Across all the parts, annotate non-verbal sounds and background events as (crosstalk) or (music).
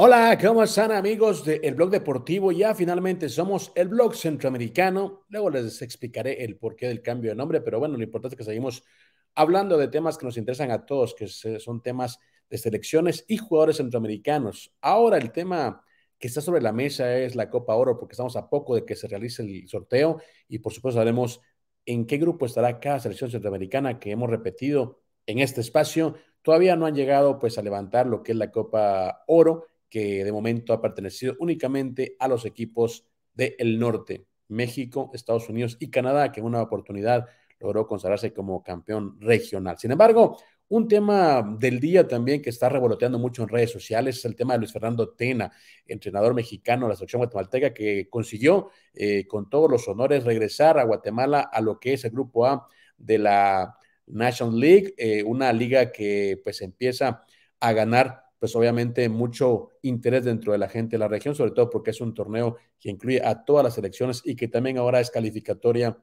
Hola, ¿cómo están amigos del de blog deportivo? Ya finalmente somos el blog centroamericano. Luego les explicaré el porqué del cambio de nombre, pero bueno, lo importante es que seguimos hablando de temas que nos interesan a todos, que son temas de selecciones y jugadores centroamericanos. Ahora el tema que está sobre la mesa es la Copa Oro, porque estamos a poco de que se realice el sorteo y por supuesto sabremos en qué grupo estará cada selección centroamericana que hemos repetido en este espacio. Todavía no han llegado pues a levantar lo que es la Copa Oro que de momento ha pertenecido únicamente a los equipos del el norte, México, Estados Unidos y Canadá, que en una oportunidad logró consagrarse como campeón regional. Sin embargo, un tema del día también que está revoloteando mucho en redes sociales es el tema de Luis Fernando Tena, entrenador mexicano de la selección guatemalteca que consiguió eh, con todos los honores regresar a Guatemala a lo que es el grupo A de la National League, eh, una liga que pues empieza a ganar pues obviamente mucho interés dentro de la gente de la región, sobre todo porque es un torneo que incluye a todas las selecciones y que también ahora es calificatoria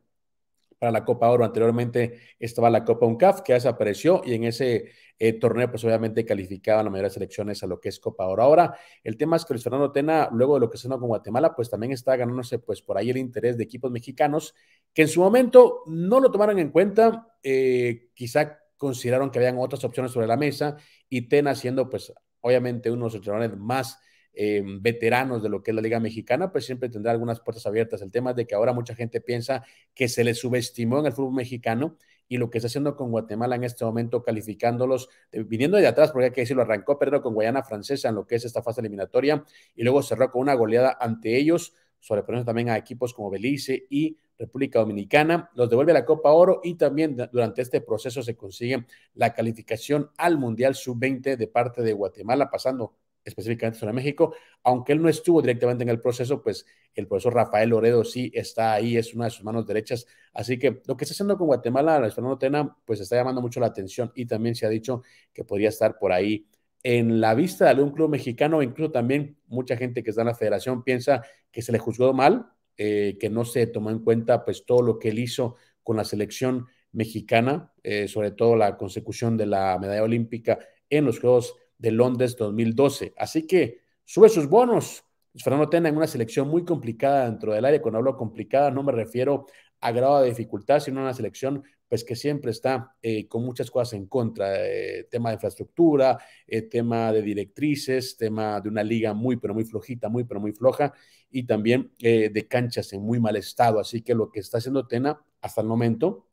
para la Copa Oro. Anteriormente estaba la Copa UNCAF, que desapareció y en ese eh, torneo, pues obviamente calificaban la mayoría de selecciones a lo que es Copa Oro. Ahora, el tema es que Luis Fernando Tena, luego de lo que se con Guatemala, pues también está ganándose pues por ahí el interés de equipos mexicanos, que en su momento no lo tomaron en cuenta, eh, quizá consideraron que habían otras opciones sobre la mesa y Tena siendo pues obviamente uno de los entrenadores más em, veteranos de lo que es la Liga Mexicana, pues siempre tendrá algunas puertas abiertas. El tema es de que ahora mucha gente piensa que se le subestimó en el fútbol mexicano y lo que está haciendo con Guatemala en este momento, calificándolos, eh, viniendo de atrás, porque hay que decirlo, arrancó perdiendo con Guayana Francesa en lo que es esta fase eliminatoria y luego cerró con una goleada ante ellos, sobreponiendo también a equipos como Belice y República Dominicana, los devuelve a la Copa Oro y también durante este proceso se consigue la calificación al Mundial Sub-20 de parte de Guatemala, pasando específicamente sobre México, aunque él no estuvo directamente en el proceso, pues el profesor Rafael Loredo sí está ahí, es una de sus manos derechas, así que lo que está haciendo con Guatemala, la Fernando Tena, pues está llamando mucho la atención y también se ha dicho que podría estar por ahí en la vista de algún club mexicano, incluso también mucha gente que está en la federación piensa que se le juzgó mal, eh, que no se tomó en cuenta pues todo lo que él hizo con la selección mexicana, eh, sobre todo la consecución de la medalla olímpica en los Juegos de Londres 2012. Así que sube sus bonos. Fernando Tena en una selección muy complicada dentro del área. Cuando hablo complicada no me refiero a grado de dificultad, sino a una selección pues que siempre está eh, con muchas cosas en contra, eh, tema de infraestructura, eh, tema de directrices, tema de una liga muy, pero muy flojita, muy, pero muy floja, y también de canchas en muy mal estado. Así que lo que está haciendo Tena hasta el momento,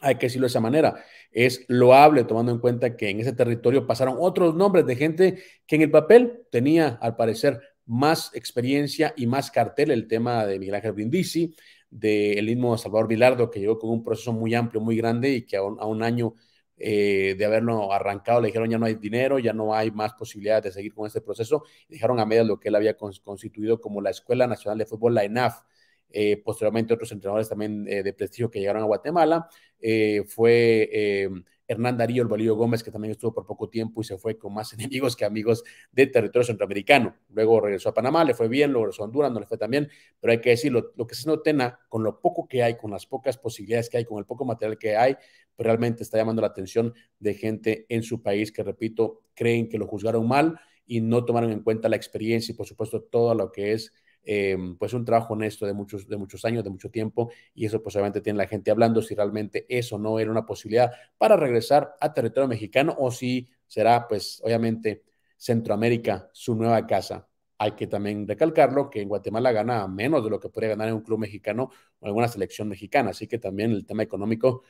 hay que decirlo de esa manera, es loable tomando en cuenta que en ese territorio pasaron otros nombres de gente que en el papel tenía, al parecer, más experiencia y más cartel el tema de Miguel Ángel Brindisi, del de mismo Salvador Vilardo, que llegó con un proceso muy amplio, muy grande y que a un, año eh, de haberlo arrancado le dijeron ya no hay dinero, ya no hay más posibilidades de seguir con este proceso. Y dejaron a medias lo que él había constituido como la Escuela Nacional de Fútbol, la ENAF. Eh, posteriormente otros entrenadores también eh, de prestigio que llegaron a Guatemala. fue Hernán Darío El Bolillo Gómez, que también estuvo por poco tiempo y se fue con más (laughs) enemigos que amigos de territorio centroamericano. Luego regresó a Panamá, le fue bien, luego regresó a Honduras, no le fue tan bien, pero hay que decirlo, lo que se notena con lo poco que hay, con las pocas posibilidades que hay, con el poco material que hay, pues realmente está llamando la atención de gente en su país que, repito, creen que lo juzgaron mal y no tomaron en cuenta la experiencia y, por supuesto, todo lo que es Em, pues un trabajo honesto de muchos, de muchos años, de mucho tiempo, y eso pues obviamente tiene la gente hablando si realmente eso no era una posibilidad para regresar a territorio mexicano o si será pues obviamente Centroamérica su nueva casa. Hay que también recalcarlo que en Guatemala gana menos de lo que podría ganar en un club mexicano o en una selección mexicana, así que también el tema económico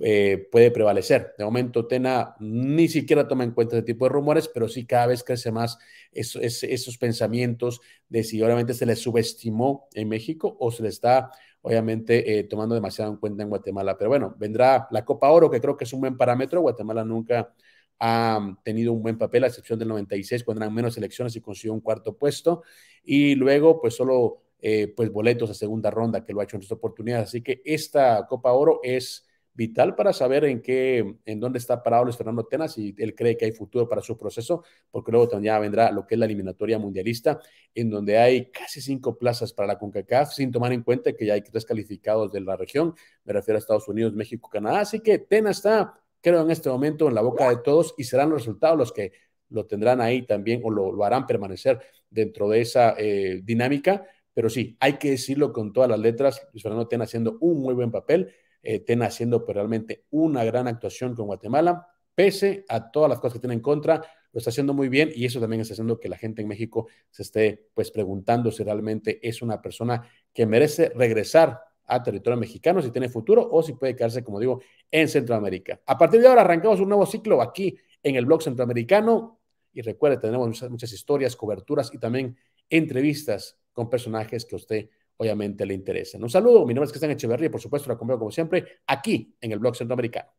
eh, puede prevalecer. De momento, Tena ni siquiera toma en cuenta ese tipo de rumores, pero sí cada vez crece más esos pensamientos de si obviamente se le subestimó en México o se le está obviamente eh, tomando demasiado en cuenta en Guatemala. Pero bueno, vendrá la Copa Oro, que creo que es un buen parámetro. Guatemala nunca ha tenido un buen papel, a excepción del 96, cuando eran menos elecciones y consiguió un cuarto puesto. Y luego, pues solo eh, pues boletos a segunda ronda, que lo ha hecho en esta oportunidad. Así que esta Copa Oro es vital para saber en qué, en dónde está parado Luis Fernando Tenas y él cree que hay futuro para su proceso, porque luego también vendrá lo que es la eliminatoria mundialista, en donde hay casi cinco plazas para la CONCACAF, sin tomar en cuenta que ya hay tres calificados de la región, me refiero a Estados Unidos, México, Canadá, así que Tenas está, creo, en este momento en la boca de todos y serán los resultados los que lo tendrán ahí también o lo, harán permanecer dentro de esa eh, dinámica, pero sí, hay que decirlo con todas las letras, Luis Fernando Tena haciendo un muy buen papel eh, Tena haciendo pues, realmente una gran actuación con Guatemala, pese a todas las cosas que tiene en contra, lo está haciendo muy bien y eso también está haciendo que la gente en México se esté pues preguntando si realmente es una persona que merece regresar a territorio mexicano, si tiene futuro o si puede quedarse, como digo, en Centroamérica. A partir de ahora arrancamos un nuevo ciclo aquí en el blog centroamericano y recuerde, tenemos muchas historias, coberturas y también entrevistas con personajes que usted obviamente le interesa. Un saludo, mi nombre es Cristian Echeverría por supuesto la acompaño como siempre aquí en el blog centroamericano.